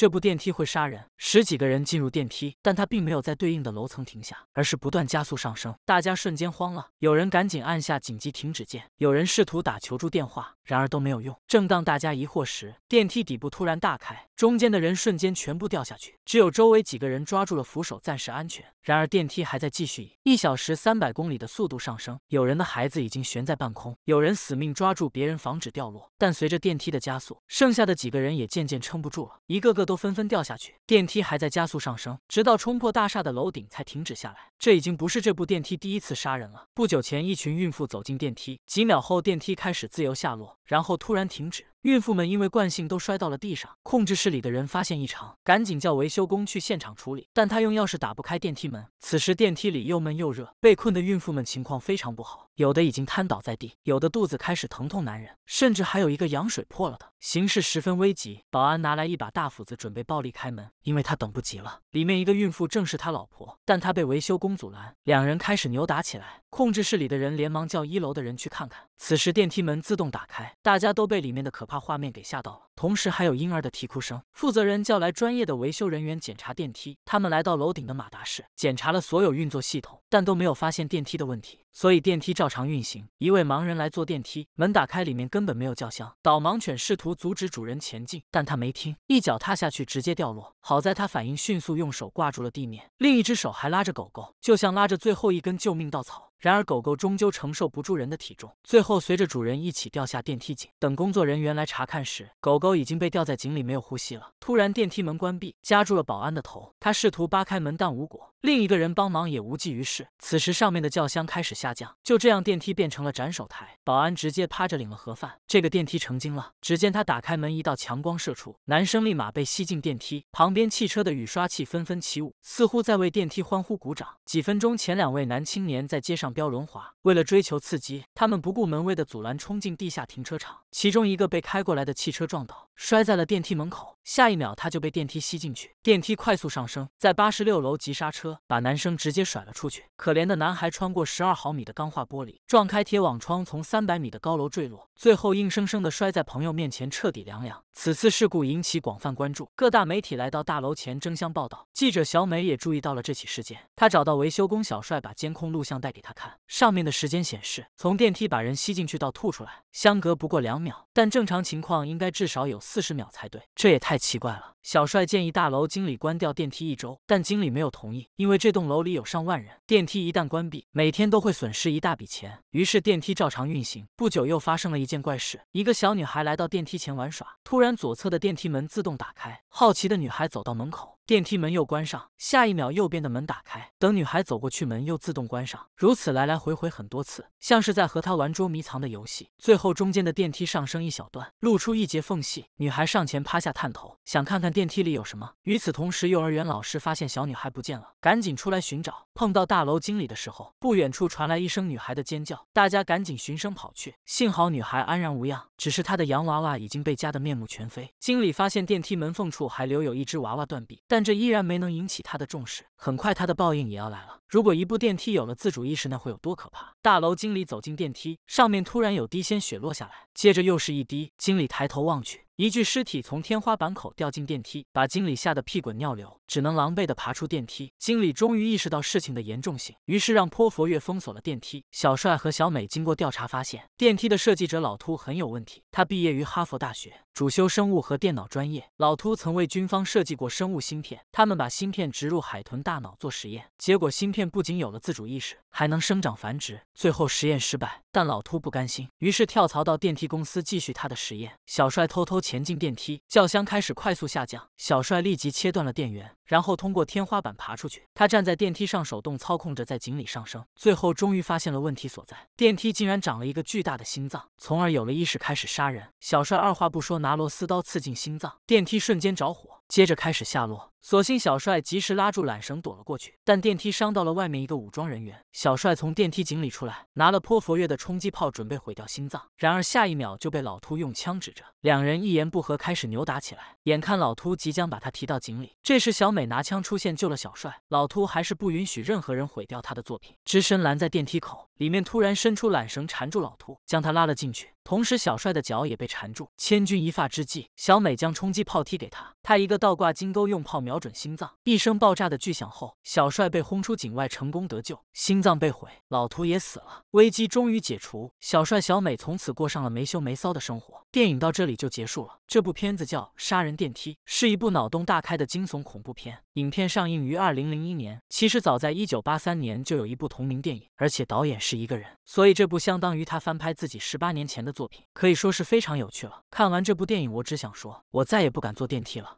这部电梯会杀人！十几个人进入电梯，但他并没有在对应的楼层停下，而是不断加速上升。大家瞬间慌了，有人赶紧按下紧急停止键，有人试图打求助电话，然而都没有用。正当大家疑惑时，电梯底部突然大开，中间的人瞬间全部掉下去，只有周围几个人抓住了扶手，暂时安全。然而，电梯还在继续以一小时三百公里的速度上升。有人的孩子已经悬在半空，有人死命抓住别人防止掉落。但随着电梯的加速，剩下的几个人也渐渐撑不住了，一个个都纷纷掉下去。电梯还在加速上升，直到冲破大厦的楼顶才停止下来。这已经不是这部电梯第一次杀人了。不久前，一群孕妇走进电梯，几秒后电梯开始自由下落，然后突然停止。孕妇们因为惯性都摔到了地上，控制室里的人发现异常，赶紧叫维修工去现场处理，但他用钥匙打不开电梯门。此时电梯里又闷又热，被困的孕妇们情况非常不好，有的已经瘫倒在地，有的肚子开始疼痛难忍，甚至还有一个羊水破了的。形势十分危急，保安拿来一把大斧子，准备暴力开门，因为他等不及了。里面一个孕妇，正是他老婆，但他被维修工阻拦，两人开始扭打起来。控制室里的人连忙叫一楼的人去看看。此时电梯门自动打开，大家都被里面的可怕画面给吓到了，同时还有婴儿的啼哭声。负责人叫来专业的维修人员检查电梯，他们来到楼顶的马达室，检查了所有运作系统，但都没有发现电梯的问题，所以电梯照常运行。一位盲人来坐电梯，门打开，里面根本没有轿厢，导盲犬试图。阻止主人前进，但他没听，一脚踏下去，直接掉落。好在他反应迅速，用手挂住了地面，另一只手还拉着狗狗，就像拉着最后一根救命稻草。然而狗狗终究承受不住人的体重，最后随着主人一起掉下电梯井。等工作人员来查看时，狗狗已经被吊在井里，没有呼吸了。突然电梯门关闭，夹住了保安的头。他试图扒开门，但无果；另一个人帮忙也无济于事。此时上面的轿厢开始下降，就这样电梯变成了斩首台，保安直接趴着领了盒饭。这个电梯成精了！只见他打开门，一道强光射出，男生立马被吸进电梯。旁边汽车的雨刷器纷纷起舞，似乎在为电梯欢呼鼓掌。几分钟前，两位男青年在街上。标轮滑，为了追求刺激，他们不顾门卫的阻拦，冲进地下停车场，其中一个被开过来的汽车撞倒，摔在了电梯门口。下一秒他就被电梯吸进去，电梯快速上升，在八十六楼急刹车，把男生直接甩了出去。可怜的男孩穿过十二毫米的钢化玻璃，撞开铁网窗，从三百米的高楼坠落，最后硬生生的摔在朋友面前，彻底凉凉。此次事故引起广泛关注，各大媒体来到大楼前争相报道。记者小美也注意到了这起事件，她找到维修工小帅，把监控录像带给他看，上面的时间显示，从电梯把人吸进去到吐出来，相隔不过两秒，但正常情况应该至少有四十秒才对，这也太……太奇怪了。小帅建议大楼经理关掉电梯一周，但经理没有同意，因为这栋楼里有上万人，电梯一旦关闭，每天都会损失一大笔钱。于是电梯照常运行。不久又发生了一件怪事，一个小女孩来到电梯前玩耍，突然左侧的电梯门自动打开，好奇的女孩走到门口，电梯门又关上。下一秒，右边的门打开，等女孩走过去，门又自动关上，如此来来回回很多次，像是在和她玩捉迷藏的游戏。最后中间的电梯上升一小段，露出一截缝隙，女孩上前趴下探头，想看看。电梯里有什么？与此同时，幼儿园老师发现小女孩不见了，赶紧出来寻找。碰到大楼经理的时候，不远处传来一声女孩的尖叫，大家赶紧循声跑去。幸好女孩安然无恙，只是她的洋娃娃已经被夹得面目全非。经理发现电梯门缝处还留有一只娃娃断臂，但这依然没能引起他的重视。很快，他的报应也要来了。如果一部电梯有了自主意识，那会有多可怕？大楼经理走进电梯，上面突然有滴鲜血落下来，接着又是一滴。经理抬头望去。一具尸体从天花板口掉进电梯，把经理吓得屁滚尿流，只能狼狈的爬出电梯。经理终于意识到事情的严重性，于是让泼佛乐封锁了电梯。小帅和小美经过调查发现，电梯的设计者老秃很有问题。他毕业于哈佛大学，主修生物和电脑专业。老秃曾为军方设计过生物芯片，他们把芯片植入海豚大脑做实验，结果芯片不仅有了自主意识，还能生长繁殖，最后实验失败。但老秃不甘心，于是跳槽到电梯公司继续他的实验。小帅偷偷潜进电梯，轿厢开始快速下降。小帅立即切断了电源，然后通过天花板爬出去。他站在电梯上，手动操控着在井里上升。最后，终于发现了问题所在：电梯竟然长了一个巨大的心脏，从而有了意识，开始杀人。小帅二话不说，拿螺丝刀刺进心脏，电梯瞬间着火，接着开始下落。所幸小帅及时拉住缆绳躲了过去，但电梯伤到了外面一个武装人员。小帅从电梯井里出来，拿了泼佛月的冲击炮准备毁掉心脏，然而下一秒就被老秃用枪指着，两人一言不合开始扭打起来。眼看老秃即将把他提到井里，这时小美拿枪出现救了小帅。老秃还是不允许任何人毁掉他的作品，只身拦在电梯口。里面突然伸出缆绳缠住老秃，将他拉了进去，同时小帅的脚也被缠住。千钧一发之际，小美将冲击炮踢给他，他一个倒挂金钩用炮瞄。瞄准心脏，一声爆炸的巨响后，小帅被轰出井外，成功得救，心脏被毁，老图也死了，危机终于解除。小帅、小美从此过上了没羞没臊的生活。电影到这里就结束了。这部片子叫《杀人电梯》，是一部脑洞大开的惊悚恐怖片。影片上映于二零零一年，其实早在一九八三年就有一部同名电影，而且导演是一个人，所以这部相当于他翻拍自己十八年前的作品，可以说是非常有趣了。看完这部电影，我只想说，我再也不敢坐电梯了。